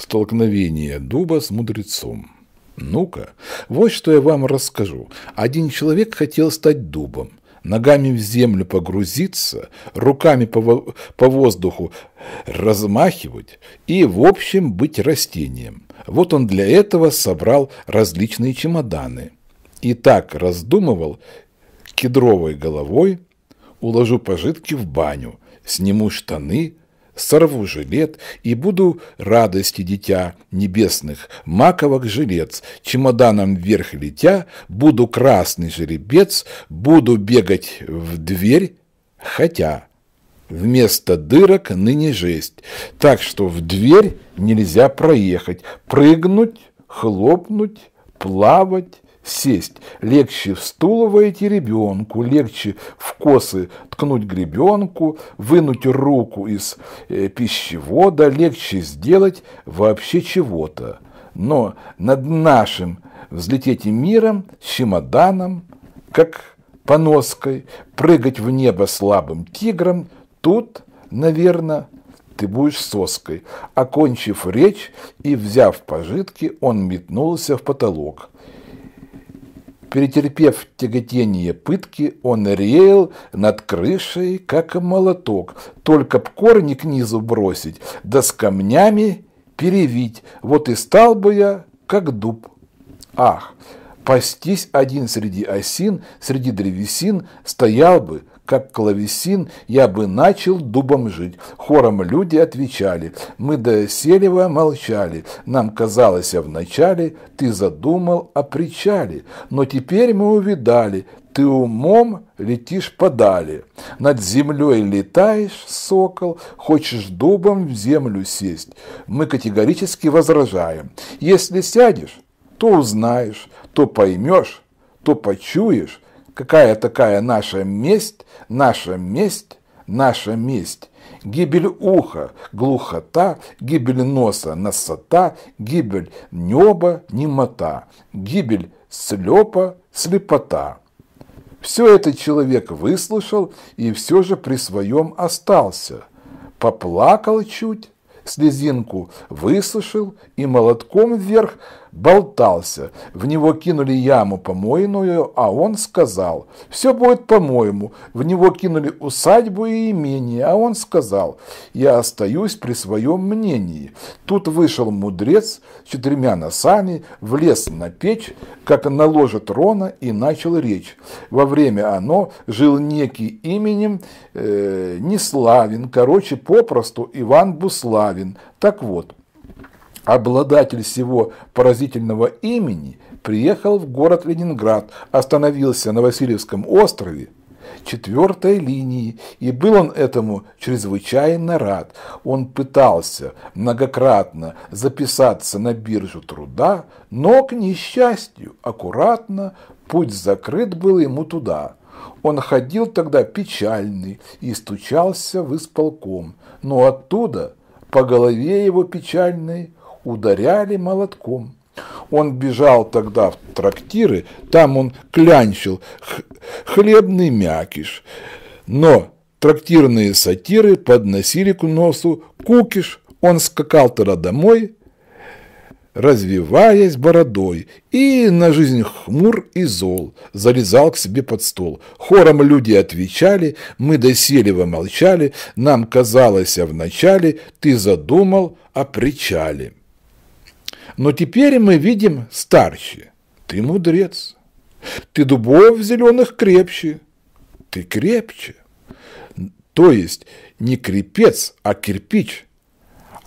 Столкновение дуба с мудрецом. Ну-ка, вот что я вам расскажу. Один человек хотел стать дубом. Ногами в землю погрузиться, руками по, по воздуху размахивать и, в общем, быть растением. Вот он для этого собрал различные чемоданы. И так раздумывал кедровой головой, уложу пожитки в баню, сниму штаны, сорву жилет и буду радости дитя небесных, маковок жилец, чемоданом вверх летя, буду красный жеребец, буду бегать в дверь, хотя вместо дырок ныне жесть, так что в дверь нельзя проехать, прыгнуть, хлопнуть, плавать, сесть. Легче в стуло войти ребенку, легче в косы ткнуть гребенку, вынуть руку из э, пищевода, легче сделать вообще чего-то. Но над нашим взлететь миром с чемоданом, как по ноской прыгать в небо слабым тигром, тут, наверное, ты будешь соской. Окончив речь и взяв пожитки, он метнулся в потолок. Перетерпев тяготение пытки, он реял над крышей, как молоток. Только б корни к низу бросить, да с камнями перевить. Вот и стал бы я, как дуб. Ах, пастись один среди осин, среди древесин, стоял бы, как клавесин, я бы начал дубом жить. Хором люди отвечали, мы до Селева молчали. Нам казалось вначале, ты задумал о причале. Но теперь мы увидали, ты умом летишь подали. Над землей летаешь, сокол, хочешь дубом в землю сесть. Мы категорически возражаем. Если сядешь, то узнаешь, то поймешь, то почуешь, Какая такая наша месть, наша месть, наша месть? Гибель уха, глухота, гибель носа, носота, гибель неба, немота, гибель слепа, слепота. Все это человек выслушал и все же при своем остался. Поплакал чуть, слезинку выслушал и молотком вверх болтался. В него кинули яму помойную, а он сказал, «Все будет по-моему». В него кинули усадьбу и имение, а он сказал, «Я остаюсь при своем мнении». Тут вышел мудрец с четырьмя носами, влез на печь, как на ложе трона, и начал речь. Во время оно жил некий именем э, Неславин, короче, попросту Иван Буславин. Так вот, Обладатель всего поразительного имени приехал в город Ленинград, остановился на Васильевском острове, четвертой линии, и был он этому чрезвычайно рад. Он пытался многократно записаться на биржу труда, но, к несчастью, аккуратно путь закрыт был ему туда. Он ходил тогда печальный и стучался в исполком, но оттуда по голове его печальной ударяли молотком. Он бежал тогда в трактиры, там он клянчил хлебный мякиш. Но трактирные сатиры подносили к носу кукиш, он скакал тогда домой, развиваясь бородой, и на жизнь хмур и зол, залезал к себе под стол. Хором люди отвечали, мы доселево молчали, нам казалось а вначале, ты задумал о причале. Но теперь мы видим старче. Ты мудрец. Ты дубов зеленых крепче. Ты крепче. То есть не крепец, а кирпич.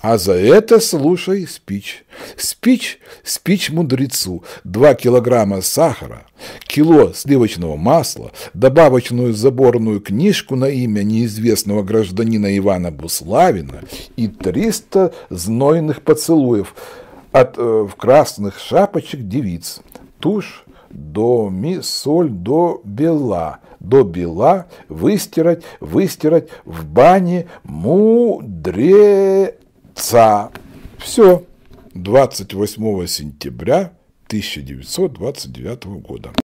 А за это слушай спич. Спич, спич мудрецу. Два килограмма сахара, кило сливочного масла, добавочную заборную книжку на имя неизвестного гражданина Ивана Буславина и триста знойных поцелуев – от э, в красных шапочек девиц, тушь до ми соль до бела, до бела выстирать, выстирать в бане мудреца. Все. 28 сентября 1929 года.